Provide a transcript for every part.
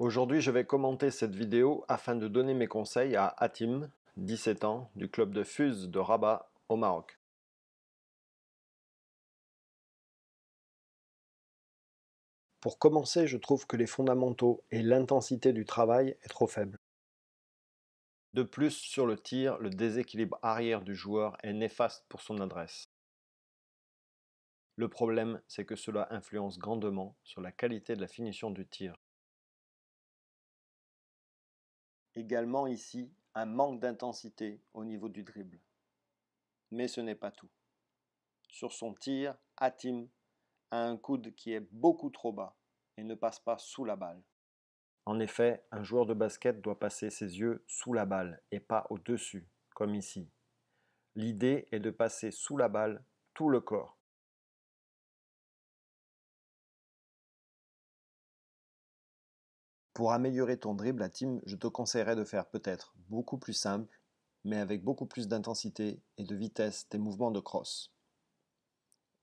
Aujourd'hui, je vais commenter cette vidéo afin de donner mes conseils à Atim, 17 ans, du club de Fuse de Rabat au Maroc. Pour commencer, je trouve que les fondamentaux et l'intensité du travail est trop faible. De plus, sur le tir, le déséquilibre arrière du joueur est néfaste pour son adresse. Le problème, c'est que cela influence grandement sur la qualité de la finition du tir. également ici un manque d'intensité au niveau du dribble. Mais ce n'est pas tout. Sur son tir, Atim a un coude qui est beaucoup trop bas et ne passe pas sous la balle. En effet, un joueur de basket doit passer ses yeux sous la balle et pas au-dessus, comme ici. L'idée est de passer sous la balle tout le corps. Pour améliorer ton dribble à team, je te conseillerais de faire peut-être beaucoup plus simple, mais avec beaucoup plus d'intensité et de vitesse tes mouvements de cross.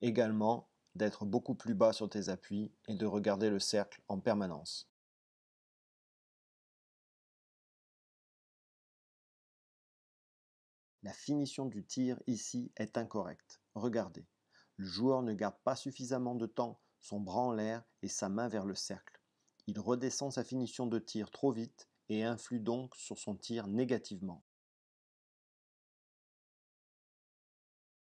Également, d'être beaucoup plus bas sur tes appuis et de regarder le cercle en permanence. La finition du tir ici est incorrecte. Regardez, le joueur ne garde pas suffisamment de temps, son bras en l'air et sa main vers le cercle. Il redescend sa finition de tir trop vite et influe donc sur son tir négativement.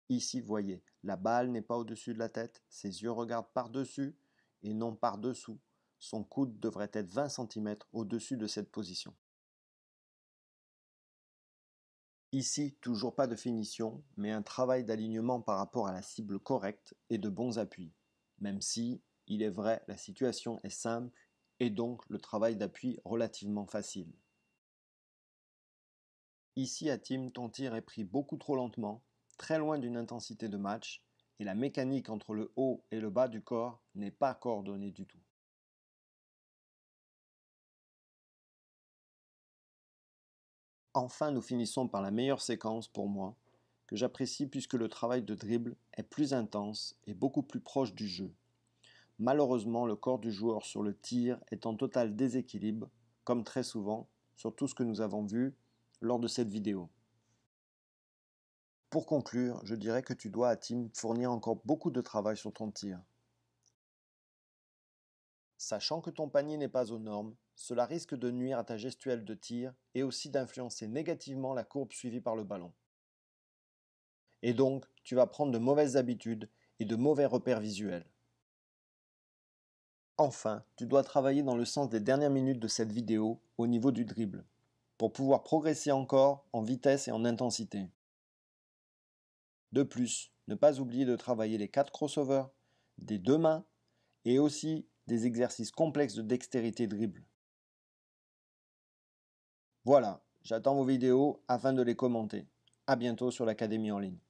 Ici, voyez, la balle n'est pas au-dessus de la tête, ses yeux regardent par-dessus et non par-dessous. Son coude devrait être 20 cm au-dessus de cette position. Ici, toujours pas de finition, mais un travail d'alignement par rapport à la cible correcte et de bons appuis. Même si, il est vrai, la situation est simple, et donc le travail d'appui relativement facile. Ici à team, ton tir est pris beaucoup trop lentement, très loin d'une intensité de match, et la mécanique entre le haut et le bas du corps n'est pas coordonnée du tout. Enfin, nous finissons par la meilleure séquence pour moi, que j'apprécie puisque le travail de dribble est plus intense et beaucoup plus proche du jeu, Malheureusement, le corps du joueur sur le tir est en total déséquilibre, comme très souvent, sur tout ce que nous avons vu lors de cette vidéo. Pour conclure, je dirais que tu dois à Tim fournir encore beaucoup de travail sur ton tir. Sachant que ton panier n'est pas aux normes, cela risque de nuire à ta gestuelle de tir et aussi d'influencer négativement la courbe suivie par le ballon. Et donc, tu vas prendre de mauvaises habitudes et de mauvais repères visuels. Enfin, tu dois travailler dans le sens des dernières minutes de cette vidéo au niveau du dribble, pour pouvoir progresser encore en vitesse et en intensité. De plus, ne pas oublier de travailler les 4 crossovers, des deux mains, et aussi des exercices complexes de dextérité dribble. Voilà, j'attends vos vidéos afin de les commenter. A bientôt sur l'Académie en ligne.